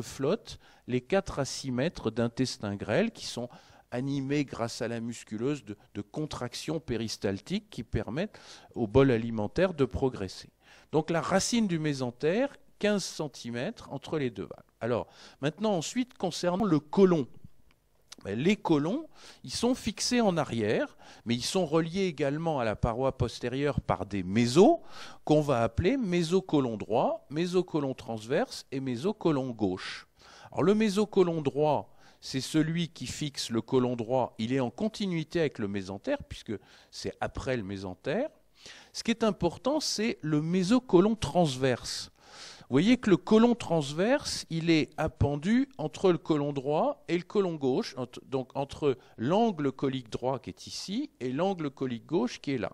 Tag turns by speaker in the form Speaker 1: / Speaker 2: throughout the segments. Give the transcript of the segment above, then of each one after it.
Speaker 1: flottent les 4 à 6 mètres d'intestin grêle qui sont animés grâce à la musculeuse de, contractions péristaltiques qui permettent au bol alimentaire de progresser. Donc la racine du mésentère, 15 cm entre les deux valves. Alors maintenant ensuite concernant le côlon les colons, ils sont fixés en arrière, mais ils sont reliés également à la paroi postérieure par des mésos qu'on va appeler mésocolon droit, mésocolon transverse et mésocolon gauche. Alors le mésocolon droit, c'est celui qui fixe le colon droit, il est en continuité avec le mésentère puisque c'est après le mésentère. Ce qui est important, c'est le mésocolon transverse. Vous voyez que le colon transverse, il est appendu entre le colon droit et le colon gauche, donc entre l'angle colique droit qui est ici et l'angle colique gauche qui est là.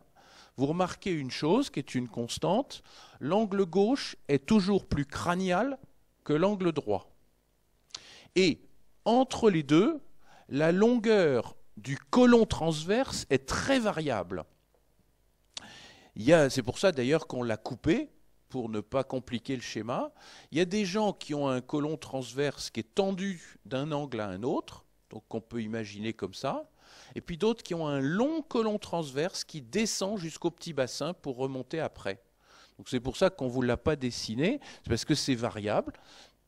Speaker 1: Vous remarquez une chose qui est une constante, l'angle gauche est toujours plus crânial que l'angle droit. Et entre les deux, la longueur du colon transverse est très variable. C'est pour ça d'ailleurs qu'on l'a coupé, pour ne pas compliquer le schéma. Il y a des gens qui ont un colon transverse qui est tendu d'un angle à un autre, donc qu'on peut imaginer comme ça. Et puis d'autres qui ont un long colon transverse qui descend jusqu'au petit bassin pour remonter après. Donc c'est pour ça qu'on ne vous l'a pas dessiné, c'est parce que c'est variable.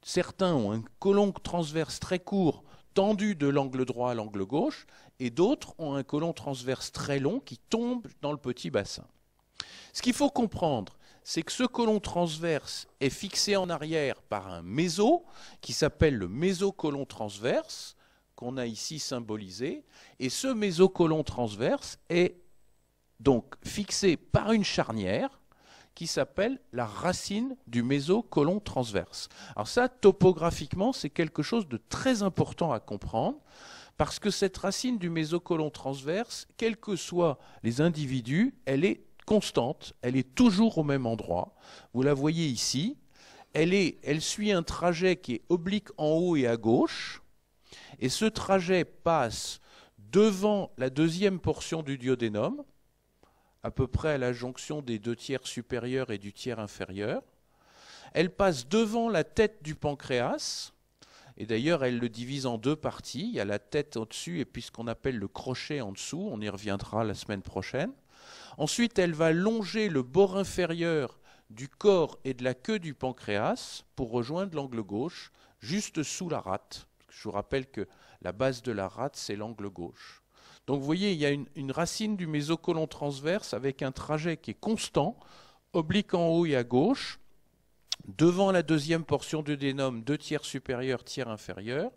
Speaker 1: Certains ont un colon transverse très court, tendu de l'angle droit à l'angle gauche, et d'autres ont un colon transverse très long qui tombe dans le petit bassin. Ce qu'il faut comprendre, c'est que ce colon transverse est fixé en arrière par un méso qui s'appelle le mésocolon transverse, qu'on a ici symbolisé. Et ce mésocolon transverse est donc fixé par une charnière qui s'appelle la racine du mésocolon transverse. Alors ça, topographiquement, c'est quelque chose de très important à comprendre, parce que cette racine du mésocolon transverse, quels que soient les individus, elle est constante, elle est toujours au même endroit. Vous la voyez ici. Elle, suit un trajet qui est oblique en haut et à gauche. Et ce trajet passe devant la deuxième portion du duodénum, à peu près à la jonction des deux tiers supérieurs et du tiers inférieur. Elle passe devant la tête du pancréas, et d'ailleurs elle le divise en deux parties, il y a la tête au-dessus et puis ce qu'on appelle le crochet en dessous, on y reviendra la semaine prochaine. Ensuite, elle va longer le bord inférieur du corps et de la queue du pancréas pour rejoindre l'angle gauche, juste sous la rate. Je vous rappelle que la base de la rate, c'est l'angle gauche. Donc vous voyez, il y a une, racine du mésocolon transverse avec un trajet qui est constant, oblique en haut et à gauche, devant la deuxième portion du dénome, deux tiers supérieur, tiers inférieur,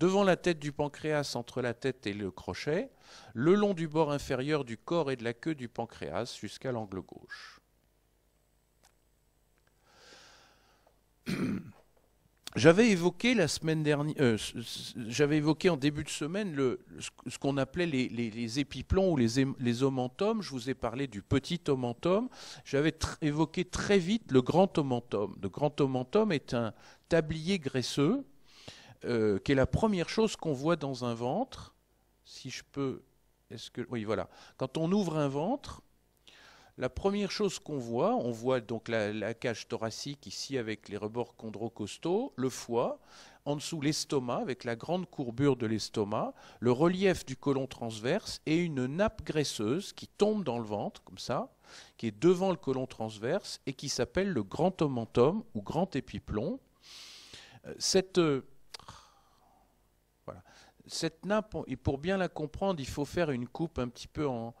Speaker 1: devant la tête du pancréas, entre la tête et le crochet, le long du bord inférieur du corps et de la queue du pancréas jusqu'à l'angle gauche. J'avais évoqué la semaine dernière, euh, j'avais évoqué en début de semaine le, ce qu'on appelait les, les, épiplons ou les, les Je vous ai parlé du petit omentum. J'avais évoqué très vite le grand omentum. Le grand omentum est un tablier graisseux qu'est euh, qui est la première chose qu'on voit dans un ventre. Si je peux, est-ce que oui, voilà. Quand on ouvre un ventre, la première chose qu'on voit, on voit donc la, cage thoracique ici avec les rebords chondrocostaux, le foie, en dessous l'estomac avec la grande courbure de l'estomac, le relief du côlon transverse et une nappe graisseuse qui tombe dans le ventre, comme ça, qui est devant le côlon transverse et qui s'appelle le grand omentum ou grand épiplomb euh, Cette euh, cette nappe, et pour bien la comprendre, il faut faire une coupe un petit peu en,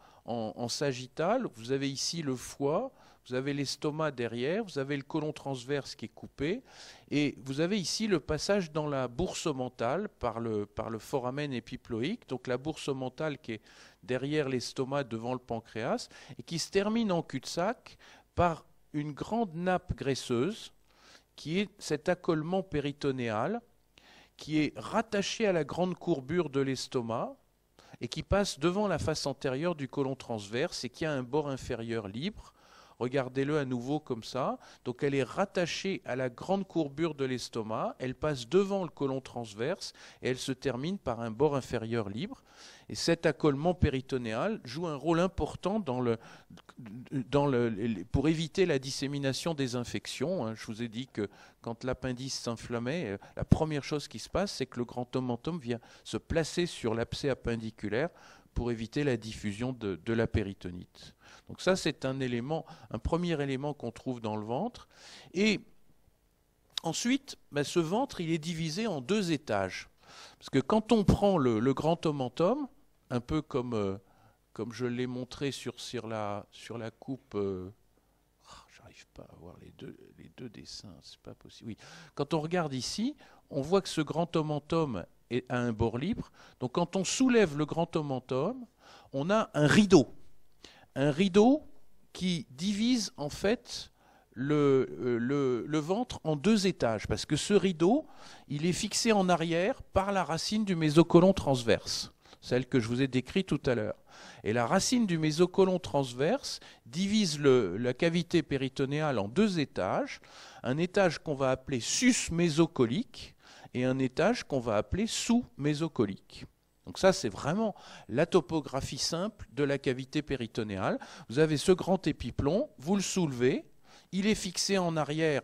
Speaker 1: sagittal. Vous avez ici le foie, vous avez l'estomac derrière, vous avez le côlon transverse qui est coupé, et vous avez ici le passage dans la bourse mentale par le, par le foramen épiploïque, donc la bourse mentale qui est derrière l'estomac devant le pancréas, et qui se termine en cul-de-sac par une grande nappe graisseuse qui est cet accolement péritonéal qui est rattaché à la grande courbure de l'estomac et qui passe devant la face antérieure du côlon transverse et qui a un bord inférieur libre Regardez-le à nouveau comme ça. Donc elle est rattachée à la grande courbure de l'estomac, elle passe devant le côlon transverse et elle se termine par un bord inférieur libre. Et cet accolement péritonéal joue un rôle important pour éviter la dissémination des infections. Hein. Je vous ai dit que quand l'appendice s'inflammait, euh, la première chose qui se passe, c'est que le grand omentum vient se placer sur l'abcès appendiculaire pour éviter la diffusion de, la péritonite. Donc ça, c'est un élément, un premier élément qu'on trouve dans le ventre. Et ensuite, ben, ce ventre, il est divisé en deux étages. Parce que quand on prend le, grand omentum, un peu comme, euh, comme je l'ai montré sur, sur, la, sur la coupe... Euh, ah, j'arrive pas à voir les deux, les deux dessins, c'est pas possible. Oui. Quand on regarde ici, on voit que ce grand omentum et à un bord libre. Donc quand on soulève le grand omentum, on a un rideau. Un rideau qui divise en fait euh, le, ventre en deux étages, parce que ce rideau, il est fixé en arrière par la racine du mésocolon transverse, celle que je vous ai décrite tout à l'heure. Et la racine du mésocolon transverse divise la cavité péritonéale en deux étages, un étage qu'on va appeler sus mésocolique, et un étage qu'on va appeler sous-mésocolique. Donc ça, c'est vraiment la topographie simple de la cavité péritonéale. Vous avez ce grand épiplomb, vous le soulevez, il est fixé en arrière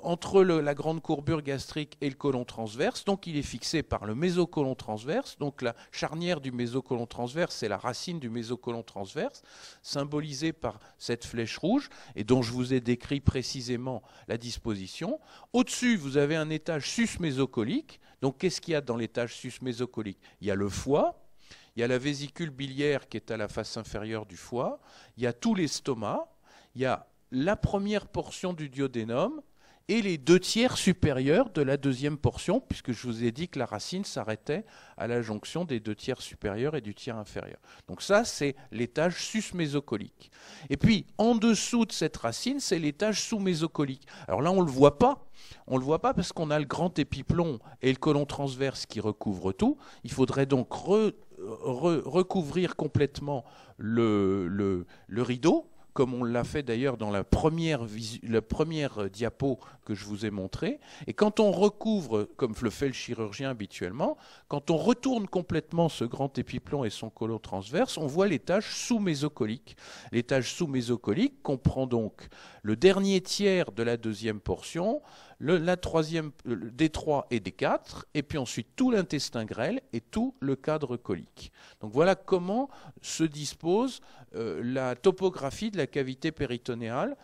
Speaker 1: entre la grande courbure gastrique et le côlon transverse. Donc il est fixé par le mésocolon transverse. Donc la charnière du mésocolon transverse, c'est la racine du mésocolon transverse, symbolisée par cette flèche rouge et dont je vous ai décrit précisément la disposition. Au-dessus, vous avez un étage susmésocolique. Donc qu'est-ce qu'il y a dans l'étage sus-mésocolique Il y a le foie. Il y a la vésicule biliaire qui est à la face inférieure du foie. Il y a tout l'estomac. Il y a la première portion du duodénum et les deux tiers supérieurs de la deuxième portion, puisque je vous ai dit que la racine s'arrêtait à la jonction des deux tiers supérieurs et du tiers inférieur. Donc ça, c'est l'étage susmésocolique. Et puis, en dessous de cette racine, c'est l'étage sous-mésocolique. Alors là, on ne le voit pas. On ne le voit pas parce qu'on a le grand épiplomb et le colon transverse qui recouvrent tout. Il faudrait donc recouvrir complètement le rideau comme on l'a fait d'ailleurs dans la première, la première euh, diapo que je vous ai montrée. Et quand on recouvre, comme le fait le chirurgien habituellement, quand on retourne complètement ce grand épiplomb et son colon transverse, on voit les tâches sous-mésocoliques. Les sous-mésocoliques comprend donc le dernier tiers de la deuxième portion, la troisième, D3 et D4, et puis ensuite tout l'intestin grêle et tout le cadre colique. Donc voilà comment se dispose euh, la topographie de la cavité péritonéale.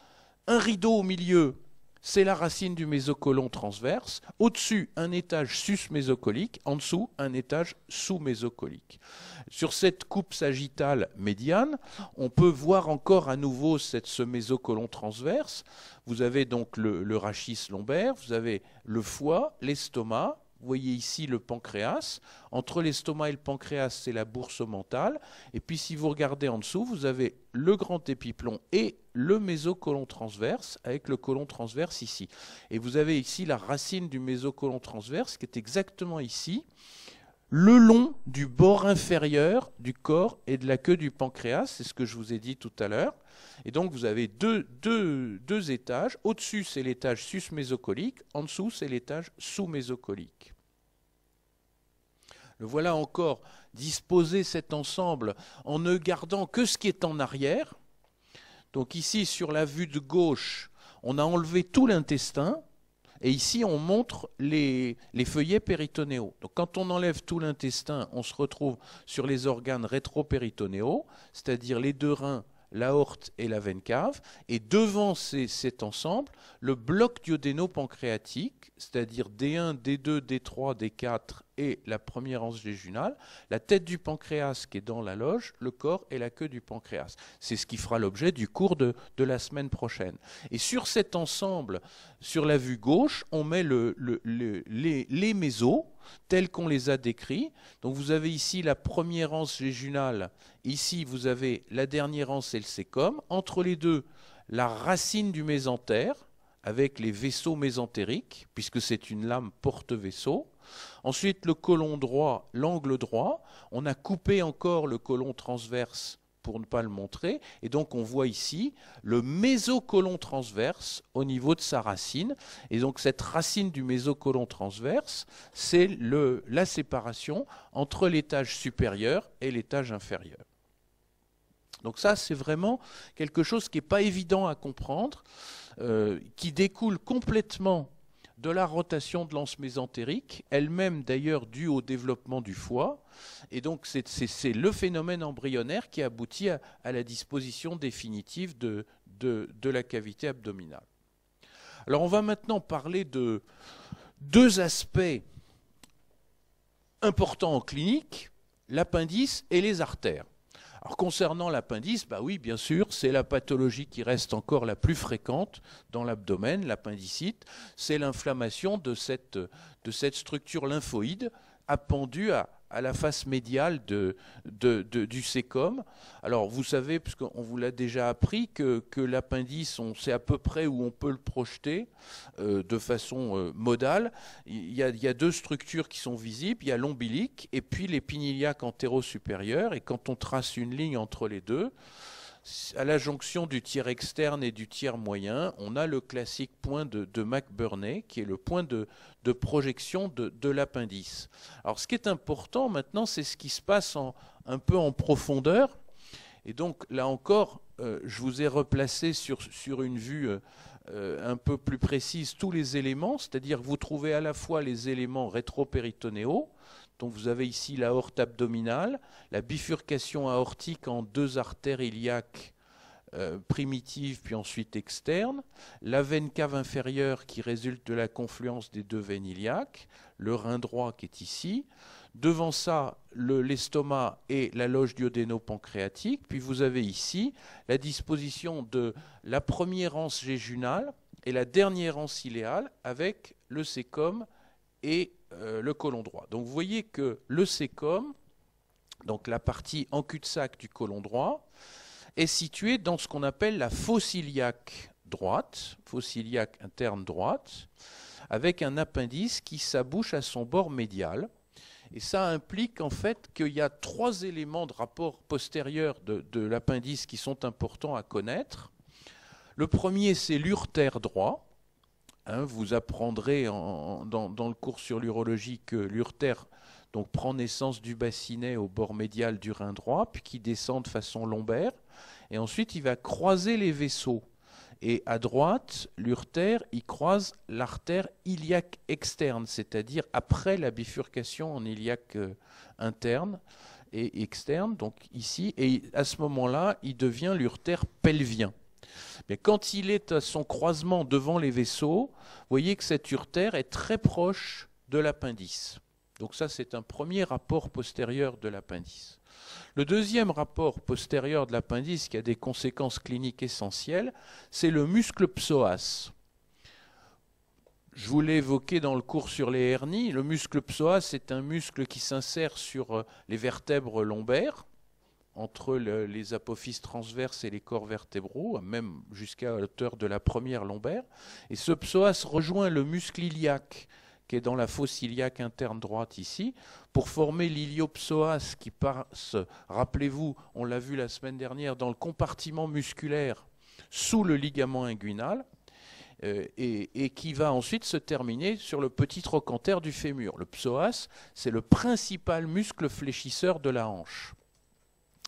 Speaker 1: Un rideau au milieu c'est la racine du mésocolon transverse. Au-dessus, un étage sus-mésocolique, en dessous, un étage sous-mésocolique. Sur cette coupe sagittale médiane, on peut voir encore à nouveau cette, ce mésocolon transverse. Vous avez donc le rachis lombaire, vous avez le foie, l'estomac, vous voyez ici le pancréas. Entre l'estomac et le pancréas, c'est la bourse mentale. Et puis si vous regardez en dessous, vous avez le grand épiplomb et le mésocolon transverse, avec le colon transverse ici. Et vous avez ici la racine du mésocolon transverse qui est exactement ici le long du bord inférieur du corps et de la queue du pancréas, c'est ce que je vous ai dit tout à l'heure. Et donc vous avez deux, étages. Au-dessus, c'est l'étage susmésocolique. En dessous, c'est l'étage sous-mésocolique. Le voilà encore disposé, cet ensemble en ne gardant que ce qui est en arrière. Donc ici, sur la vue de gauche, on a enlevé tout l'intestin. Et ici, on montre les, les, feuillets péritonéaux. Donc, quand on enlève tout l'intestin, on se retrouve sur les organes rétropéritonéaux, c'est-à-dire les deux reins l'aorte et la veine cave. Et devant cet ensemble, le bloc diodéno pancréatique cest c'est-à-dire D1, D2, D3, D4 et la première anse légionale. la tête du pancréas qui est dans la loge, le corps et la queue du pancréas. C'est ce qui fera l'objet du cours de, la semaine prochaine. Et sur cet ensemble, sur la vue gauche, on met les, les tels qu'on les a décrits. Donc vous avez ici la première anse légionale ici vous avez la dernière anse et le sécom. Entre les deux, la racine du mésentère avec les vaisseaux mésentériques, puisque c'est une lame porte-vaisseau. Ensuite, le colon droit, l'angle droit. On a coupé encore le colon transverse pour ne pas le montrer. Et donc on voit ici le mésocolon transverse au niveau de sa racine. Et donc cette racine du mésocolon transverse, c'est la séparation entre l'étage supérieur et l'étage inférieur. Donc ça, c'est vraiment quelque chose qui n'est pas évident à comprendre, euh, qui découle complètement de la rotation de l'anse mésentérique, elle-même d'ailleurs due au développement du foie. Et donc c'est le phénomène embryonnaire qui aboutit à, la disposition définitive de, de, la cavité abdominale. Alors on va maintenant parler de deux aspects importants en clinique, l'appendice et les artères concernant l'appendice, bah oui, bien sûr, c'est la pathologie qui reste encore la plus fréquente dans l'abdomen, l'appendicite, c'est l'inflammation de cette structure lymphoïde appendu à, la face médiale du sécom. Alors vous savez, puisqu'on vous l'a déjà appris, que, l'appendice, on sait à peu près où on peut le projeter euh, de façon euh, modale. Il y, a, deux structures qui sont visibles, il y a l'ombilique et puis l'épiniliaque antéro-supérieur. Et quand on trace une ligne entre les deux, à la jonction du tiers externe et du tiers moyen, on a le classique point de, McBurney, qui est le point de, projection de, l'appendice. Alors ce qui est important maintenant, c'est ce qui se passe un peu en profondeur. Et donc là encore, euh, je vous ai replacé sur, une vue euh, un peu plus précise tous les éléments, c'est-à-dire vous trouvez à la fois les éléments rétropéritonéaux, donc vous avez ici l'aorte abdominale, la bifurcation aortique en deux artères iliaques euh, primitives puis ensuite externes, la veine cave inférieure qui résulte de la confluence des deux veines iliaques, le rein droit qui est ici. Devant ça, l'estomac et la loge diodéno pancréatique Puis vous avez ici la disposition de la première anse géjunale et la dernière anse iléale avec le sécom et euh, le côlon droit. Donc vous voyez que le sécom, donc la partie en cul-de-sac du côlon droit, est situé dans ce qu'on appelle la fosse droite, fosse interne droite, avec un appendice qui s'abouche à son bord médial. Et ça implique en fait qu'il y a trois éléments de rapport postérieur de, l'appendice qui sont importants à connaître. Le premier, c'est l'urtère droit, Hein, vous apprendrez dans, le cours sur l'urologie que l'urtère donc, prend naissance du bassinet au bord médial du rein droit, puis qui descend de façon lombaire. Et ensuite, il va croiser les vaisseaux. Et à droite, l'urtère, croise l'artère iliaque externe, c'est-à-dire après la bifurcation en iliaque euh, interne et externe, donc ici. Et à ce moment-là, il devient l'urtère pelvien. Mais quand il est à son croisement devant les vaisseaux, vous voyez que cette urtère est très proche de l'appendice. Donc ça, c'est un premier rapport postérieur de l'appendice. Le deuxième rapport postérieur de l'appendice, qui a des conséquences cliniques essentielles, c'est le muscle psoas. Je vous l'ai évoqué dans le cours sur les hernies. Le muscle psoas est un muscle qui s'insère sur euh, les vertèbres lombaires entre les apophyses transverses et les corps vertébraux, même jusqu'à hauteur de la première lombaire. Et ce psoas rejoint le muscle iliaque qui est dans la fosse iliaque interne droite ici, pour former l'iliopsoas qui passe, rappelez-vous, on l'a vu la semaine dernière, dans le compartiment musculaire sous le ligament inguinal, euh, et, et, qui va ensuite se terminer sur le petit trochanter du fémur. Le psoas, c'est le principal muscle fléchisseur de la hanche.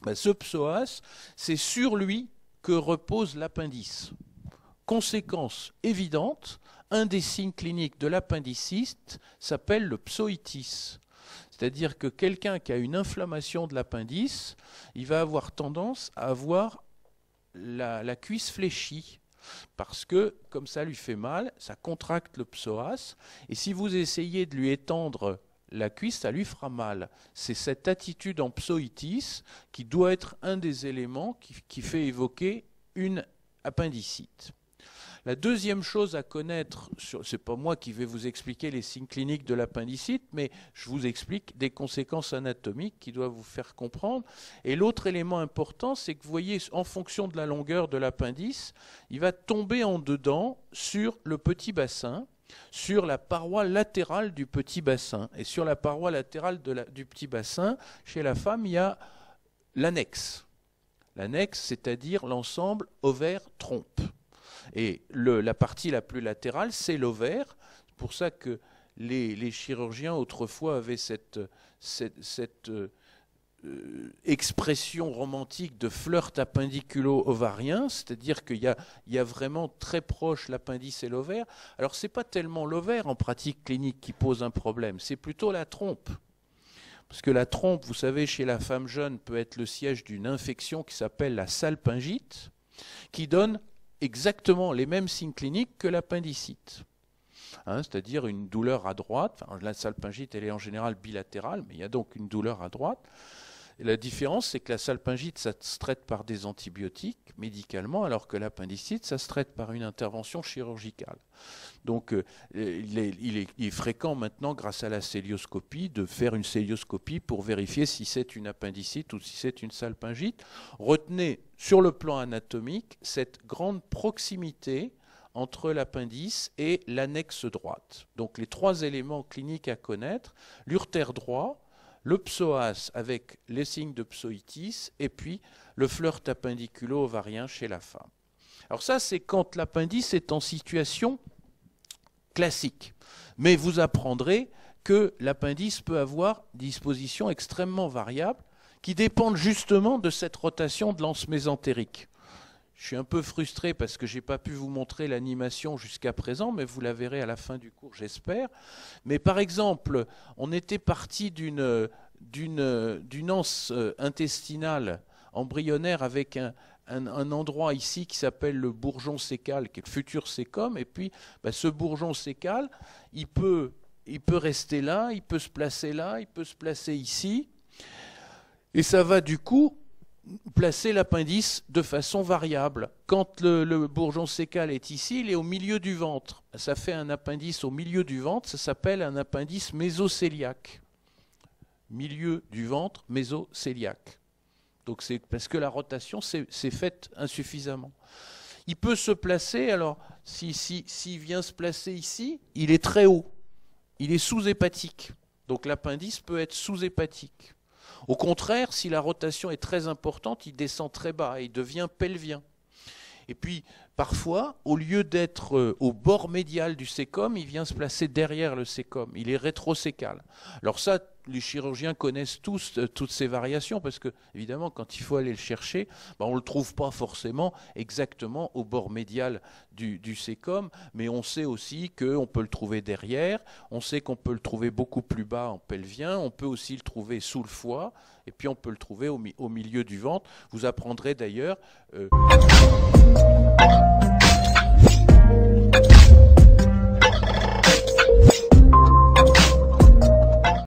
Speaker 1: Ben, ce psoas, c'est sur lui que repose l'appendice. Conséquence évidente, un des signes cliniques de l'appendiciste s'appelle le psoitis. C'est-à-dire que quelqu'un qui a une inflammation de l'appendice, il va avoir tendance à avoir la, la, cuisse fléchie. Parce que comme ça lui fait mal, ça contracte le psoas. Et si vous essayez de lui étendre la cuisse, ça lui fera mal. C'est cette attitude en psoïtis qui doit être un des éléments qui, fait évoquer une appendicite. La deuxième chose à connaître, ce n'est pas moi qui vais vous expliquer les signes cliniques de l'appendicite, mais je vous explique des conséquences anatomiques qui doivent vous faire comprendre. Et l'autre élément important, c'est que vous voyez, en fonction de la longueur de l'appendice, il va tomber en dedans sur le petit bassin sur la paroi latérale du petit bassin. Et sur la paroi latérale du petit bassin, chez la femme, il y a l'annexe. L'annexe, c'est-à-dire l'ensemble ovaire-trompe. Et la partie la plus latérale, c'est l'ovaire. C'est pour ça que les, les chirurgiens autrefois avaient cette, cette euh, euh, expression romantique de flirt appendiculo-ovarien, c'est-à-dire qu'il y a, vraiment très proche l'appendice et l'ovaire. Alors ce n'est pas tellement l'ovaire en pratique clinique qui pose un problème, c'est plutôt la trompe. Parce que la trompe, vous savez, chez la femme jeune, peut être le siège d'une infection qui s'appelle la salpingite, qui donne exactement les mêmes signes cliniques que l'appendicite. Hein, c'est-à-dire une douleur à droite. la salpingite, elle est en général bilatérale, mais il y a donc une douleur à droite la différence, c'est que la salpingite, ça se traite par des antibiotiques médicalement, alors que l'appendicite, ça se traite par une intervention chirurgicale. Donc, euh, il, est, fréquent maintenant, grâce à la célioscopie, de faire une célioscopie pour vérifier si c'est une appendicite ou si c'est une salpingite. Retenez, sur le plan anatomique, cette grande proximité entre l'appendice et l'annexe droite. Donc les trois éléments cliniques à connaître, l'urtère droit, le psoas avec les signes de psoitis et puis le flirt appendiculo-ovarien chez la femme. Alors ça, c'est quand l'appendice est en situation classique. Mais vous apprendrez que l'appendice peut avoir des dispositions extrêmement variables qui dépendent justement de cette rotation de lance mésentérique. Je suis un peu frustré parce que je n'ai pas pu vous montrer l'animation jusqu'à présent, mais vous la verrez à la fin du cours, j'espère. Mais par exemple, on était parti d'une d'une anse euh, intestinale embryonnaire avec un, un, endroit ici qui s'appelle le bourgeon sécal, qui est le futur sécom, et puis bah, ce bourgeon sécal, il peut il peut rester là, il peut se placer là, il peut se placer ici, et ça va du coup placer l'appendice de façon variable. Quand le, bourgeon sécal est ici, il est au milieu du ventre. Ça fait un appendice au milieu du ventre, ça s'appelle un appendice mésocéliaque. Milieu du ventre mésocéliaque. Donc c'est parce que la rotation s'est faite insuffisamment. Il peut se placer, alors s'il si, vient se placer ici, il est très haut. Il est sous-hépatique. Donc l'appendice peut être sous-hépatique. Au contraire, si la rotation est très importante, il descend très bas, il devient pelvien. Et puis, Parfois, au lieu d'être euh, au bord médial du sécom, il vient se placer derrière le sécom. Il est rétrosécal. Alors ça, les chirurgiens connaissent tous euh, toutes ces variations parce que, évidemment, quand il faut aller le chercher, ben, on ne le trouve pas forcément exactement au bord médial du, du sécom, mais on sait aussi qu'on peut le trouver derrière, on sait qu'on peut le trouver beaucoup plus bas en pelvien, on peut aussi le trouver sous le foie, et puis on peut le trouver au, milieu du ventre. Vous apprendrez d'ailleurs. Euh,